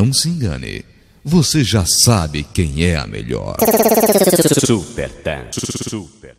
Não se engane, você já sabe quem é a melhor. Super, super.